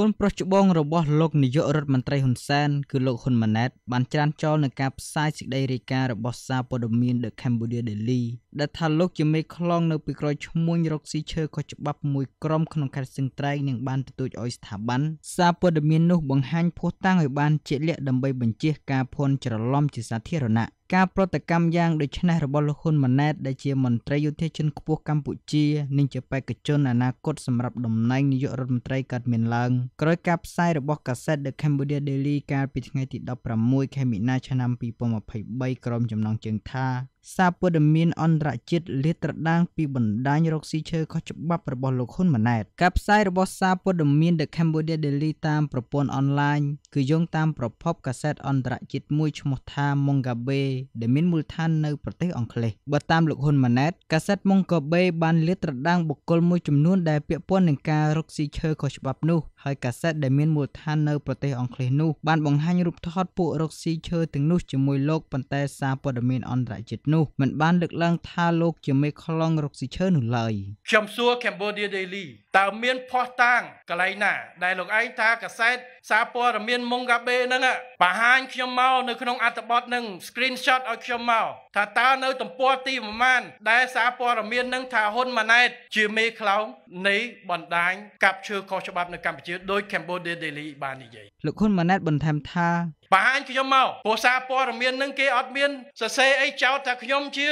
កូនប្រុសច្បងរបស់លោកនាយករដ្ឋមន្ត្រីហ៊ុនសែនគឺលោកហ៊ុនម៉ាណែតបានច្រានចោលនឹងការផ្សាយសេចក្តីរាយការណ៍របស់សារព័ត៌មាន The Cambodia Daily ដែលថាលោកជាមេខ្លង នៅពីក្រោយឈ្មួញរកស៊ីឈើខុសច្បាប់មួយក្រុមក្នុងខេត្តស្ទឹងត្រែងនឹងបានទទូចឲ្យស្ថាប័នសារព័ត៌មាននោះបង្ហាញភស្តុតាងឲ្យបានជាក់លាក់ដើម្បីបញ្ជាការភ័ន្តច្រឡំជាសាធារណៈការប្រតិកម្មយ៉ាងដូចនេះរបស់លោកហ៊ុនម៉ាណែតដែលជាមន្ត្រីយុធជនខ្ពស់កម្ពុជា និងជាបេក្ខជនអនាគតសម្រាប់តំណែងនាយករដ្ឋមន្ត្រីកើតមានឡើងក្រោយការផ្សាយរបស់កាសែត The Cambodia Daily កាលពីថ្ងៃទី16ខែមីនាឆ្នាំ2023ក្រុមចំណងជើងថាសារព័ត៌មានអន្តរជាតិលាតត្រដាងពីបណ្ដាញរកស៊ីឈើខុសច្បាប់របស់លោកហ៊ុនម៉ាណែតការផ្សាយរបស់សារព័ត៌មាន The Cambodia Daily តាមប្រព័ន្ធអនឡាញគឺយោងតាមប្រភពកាសែតអន្តរជាតិមួយឈ្មោះថា Mongabe ដែលមានមូលដ្ឋាននៅប្រទេសអង់គ្លេសបើតាមលោកហ៊ុនម៉ាណែតកាសែត Mongabe បានលាតត្រដាងបុគ្គលមួយចំនួនដែលពាក់ព័ន្ធនឹងការរកស៊ីឈើខុសច្បាប់នោះហើយកាសែតដែលមានមូលដ្ឋាននៅប្រទេសអង់គ្លេសនោះ បានបង្ហាញរូបថតពួករកស៊ីឈើទាំងនោះជាមួយលោកប៉ុន្តែសារព័ត៌មានអន្តរជាតិនោះនោះមិនបានលើកឡើងថាលោកជាមេខ្លង រកស៊ីឈើនោះឡើយខ្ញុំសួរ Cambodia Daily តើមានផោះតាងកន្លែងណាដែលលោកឯងថាកាសែតសារព័ត៌មានមុងកាបេហ្នឹងបង្ហាញខ្ញុំមកនៅក្នុងអត្ថបទនឹង screenshot ឲ្យខ្ញុំមកថាតើនៅទំព័រទីប្រមាណដែលសារព័ត៌មាននឹងថាហ៊ុនម៉ាណែតជាមេខ្លោងនៃបណ្ដាញកាប់ឈើខុសច្បាប់នៅកម្ពុជាដោយ Cambodia Daily បាននិយាយលោកហ៊ុនម៉ាណែតបន្ថែមថាបង្ហាញខ្ញុំមកព្រោះសារព័ត៌មាននឹងគេអត់មានសរសេរអីចោទថាខ្ញុំជា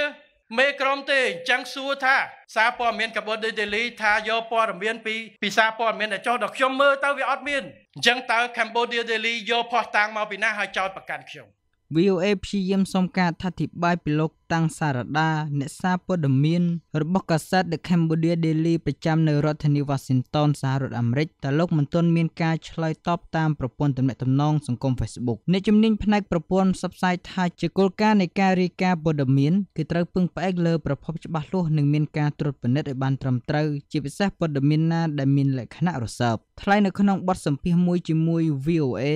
មេក្រុមទេអញ្ចឹងសួរថាសារព័ត៌មានកបដេដេលីថាយកព័ត៌មានពីពីសារព័ត៌មានដែលចោះដល់ខ្ញុំមើលទៅវាអត់មានអញ្ចឹងតើ Cambodia Daily យកផោះតាំងមកពីណាហើយចោទប្រកាន់ខ្ញុំ VOA ព្យាយាមសុំការអធិប្បាយពីលោកតាំងសារដាអ្នកសារព័ត៌មានរបស់កាសែត The Cambodia Daily ប្រចាំនៅរដ្ឋធានី Washington សហរដ្ឋអាមេរិកតែលោកមិនទាន់មានការឆ្លើយតបតាមប្រព័ន្ធទំនាក់ទំនងសង្គម Facebook អ្នកជំនាញផ្នែកប្រព័ន្ធផ្សព្វផ្សាយថាជាគោលការណ៍នៃការរាយការណ៍ព័ត៌មានគឺត្រូវពឹងផ្អែកលើប្រភពច្បាស់លាស់និងមានការត្រួតពិនិត្យឲ្យបានត្រឹមត្រូវជាពិសេសព័ត៌មានណាដែលមានលក្ខណៈរសើបថ្លែងនៅក្នុងបទសម្ភាសន៍មួយជាមួយ VOA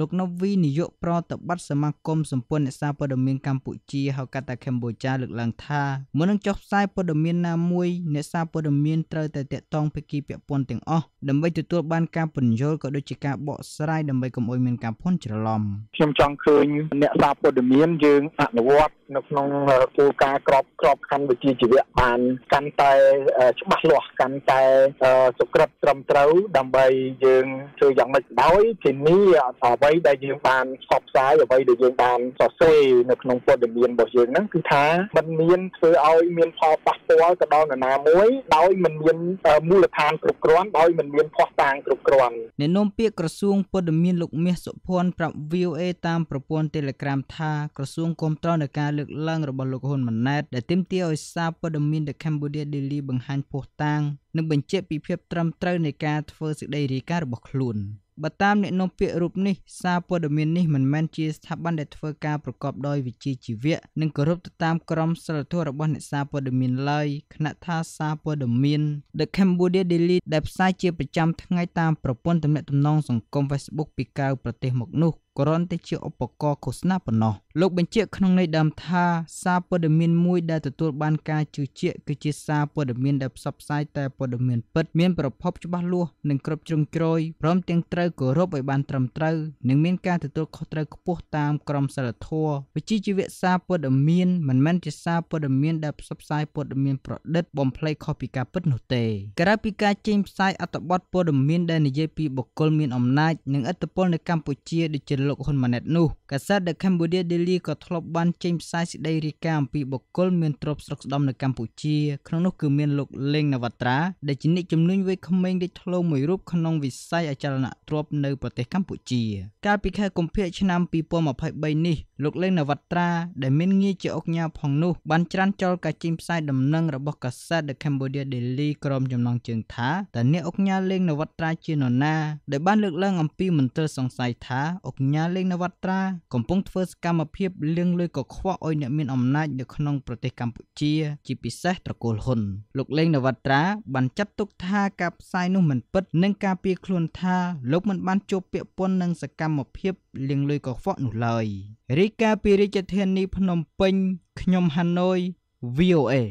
លោកណូវីនាយកប្រតិបត្តិសមាគមសម្ព័ន្ធអ្នកសារព័ត៌មានកម្ពុជាហៅកាត់ថា Cambodia ម្ពុជាលើកឡើងថាមុននឹងចុះផ្សាយព័ត៌មានណាមួយអ្នកសារព័ត៌មានត្រូវតែតាក់ទងភាគីពាក់ព័ន្ធទាំងអស់ដើម្បីទទួលបានការពន្យល់ក៏ដូចជាការបកស្រាយដើម្បីកុំឲ្យមានការភ័ន្តច្រឡំខ្ញុំចង់ឃើញអ្នកសារព័ត៌មានយើងអនុវត្តនៅក្នុងគោលការណ៍ក្របក្របខណ្ឌវិជ្ជាជីវៈបាន កាន់តែច្បាស់លាស់កាន់តែសុក្រិតត្រឹមត្រូវដើម្បីយើងធ្វើយ៉ាងម៉េចដោយធានាអ្វីដែលយើងបានផ្សព្វផ្សាយអ្វីដែលយើងបានសរសេរនៅក្នុងព័ត៌មានរបស់យើងហ្នឹងគឺថាមិនមានធ្វើឲ្យមានផលប៉ះពាល់ទៅដល់នរណាមួយដោយមិនមានមូលដ្ឋានគ្រប់គ្រាន់ដោយមិនមានភ័ស្តុតាងគ្រប់គ្រាន់អ្នកនាំពាក្យក្រសួងពលរដ្ឋមានលោក មាសសុភ័ណ្ឌប្រាប់ VOA តាមប្រព័ន្ធ Telegram ថាក្រសួងគ្រប់គ្រងនៃការលើកឡើងរបស់លោកហ៊ុនម៉ាណែតដែលទាមទារឲ្យសារព័ត៌មាន The Cambodia Daily បង្ហាញភ័ស្តុតាងនិងបញ្ជាក់ពីភាពត្រឹមត្រូវនៃការធ្វើសេចក្តីរាយការណ៍របស់ខ្លួន។បើតាមអ្នកនាំពាក្យរូបនេះសារព័ត៌មាននេះមិនមែនជាស្ថាប័នដែលធ្វើការប្រកបដោយវិជ្ជាជីវៈនិងគោរពទៅតាមក្រមសីលធម៌របស់អ្នកសារព័ត៌មានឡើយគណៈថាសារព័ត៌មាន The Cambodia Daily ដែលផ្សាយជាប្រចាំថ្ងៃតាមប្រព័ន្ធទំនាក់ទំនងសង្គម Facebook ពីក្រៅប្រទេសមកនោះគ្រាន់តែជាឧបករណ៍ឃោសនាប៉ុណ្ណោះលោកបញ្ជាក់ក្នុងន័យដើមថាសារព័ត៌មានមួយដែលទទួលបានការជឿជាក់គឺជាសារព័ត៌មានដែលផ្សព្វផ្សាយតែព័ត៌មានពិតមានប្រភពច្បាស់លាស់និងគ្រប់ជ្រុងជ្រោយព្រមទាំងត្រូវគោរពឲ្យបានត្រឹមត្រូវនិងមានការទទួលខុសត្រូវខ្ពស់តាមក្រមសីលធម៌វិជ្ជាជីវៈសារព័ត៌មានមិនមែនជាសារព័ត៌មានដែលផ្សព្វផ្សាយព័ត៌មានប្រឌិតបំភ្លៃខុសពីការពិតនោះទេក្រៅពីការចេញផ្សាយអត្ថបទព័ត៌មានដែលនិយាយពីបុគ្គលមានអំណាចនិងឥទ្ធិពលនៅកម្ពុជាដូចជាលោកហ៊ុនម៉ាណែតនោះកាសែត The Cambodia Daily ក៏ធ្លាប់បានចេញផ្សាយសេចក្តីរាយការណ៍អំពីបុគ្គលមានទ្រព្យស្រុកស្ដម្ភនៅកម្ពុជា ក្នុងនោះគឺមានលោកលេងនវត្រាដែលជាអ្នកជំនួញវ័យក្មេងលេចធ្លោមួយរូបក្នុងវិស័យអចលនទ្រព្យនៅប្រទេសកម្ពុជាកាលពីខែកុម្ភៈឆ្នាំ2023នេះលោកលេងនវត្រាដែលមានងារជាអុកញ៉ាផងនោះបានច្រានចោលការចេញផ្សាយដំណឹងរបស់កាសែត The Cambodia Daily ក្រុមចំណងជើងថាតើអ្នកអុកញ៉ាលេងនវត្រាជានរណាដែលបានលើកឡើងអំពីមន្ត្រីសង្ស័យថាអុកញ៉ាញ្ញាលេងនវត្ត្រាកំពុងធ្វើសកម្មភាពលាងលុយកខ្វក់ឲ្យអ្នកមានអំណាចនៅក្នុងប្រទេសកម្ពុជាជាពិសេសត្រកូលហ៊ុនលោកលេងនវត្ត្រាបានចាត់ទុកថាការផ្សាយនោះមិនពិតនិងការពៀខ្លួនថាលោកមិនបានជួបពាក់ព័ន្ធនឹងសកម្មភាពលាងលុយកខ្វក់នោះឡើយរាយការណ៍ពីរាជធានីភ្នំពេញខ្ញុំហាណូយ VOA